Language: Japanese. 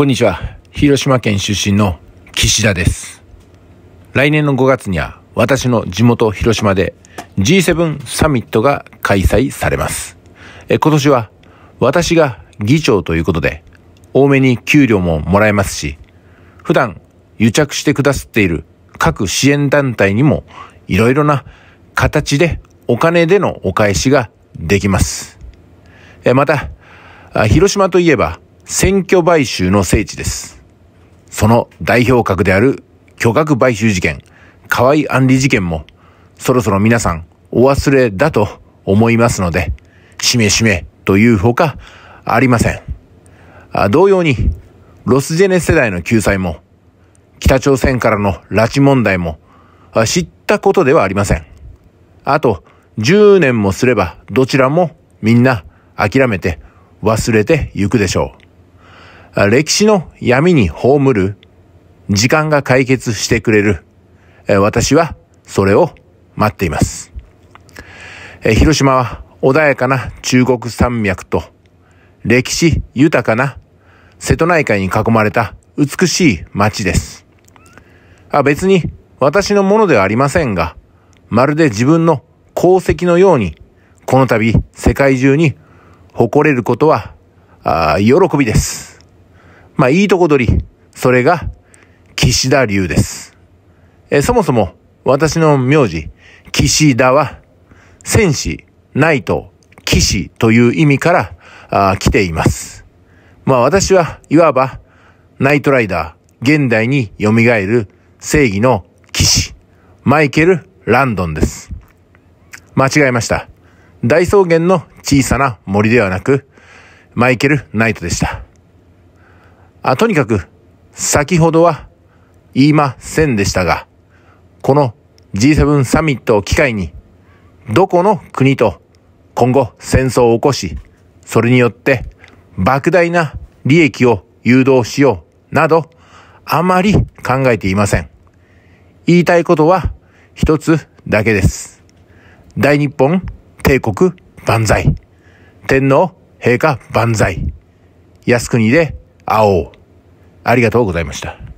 こんにちは。広島県出身の岸田です。来年の5月には私の地元広島で G7 サミットが開催されます。え今年は私が議長ということで多めに給料ももらえますし、普段癒着してくださっている各支援団体にもいろいろな形でお金でのお返しができます。えまた、広島といえば選挙買収の聖地です。その代表格である巨額買収事件、河合案里事件も、そろそろ皆さんお忘れだと思いますので、しめしめというほかありません。同様に、ロスジェネ世代の救済も、北朝鮮からの拉致問題も、知ったことではありません。あと、10年もすればどちらもみんな諦めて忘れてゆくでしょう。歴史の闇に葬る時間が解決してくれる。私はそれを待っています。広島は穏やかな中国山脈と歴史豊かな瀬戸内海に囲まれた美しい街です。あ別に私のものではありませんが、まるで自分の功績のように、この度世界中に誇れることは、あ喜びです。まあいいとこ取り。それが、岸田流です。えそもそも、私の名字、岸田は、戦士、ナイト、騎士という意味から、あ来ています。まあ私はいわば、ナイトライダー、現代に蘇る正義の騎士、マイケル・ランドンです。間違えました。大草原の小さな森ではなく、マイケル・ナイトでした。あとにかく、先ほどは言いませんでしたが、この G7 サミットを機会に、どこの国と今後戦争を起こし、それによって莫大な利益を誘導しようなど、あまり考えていません。言いたいことは一つだけです。大日本帝国万歳。天皇陛下万歳。靖国で青。ありがとうございました。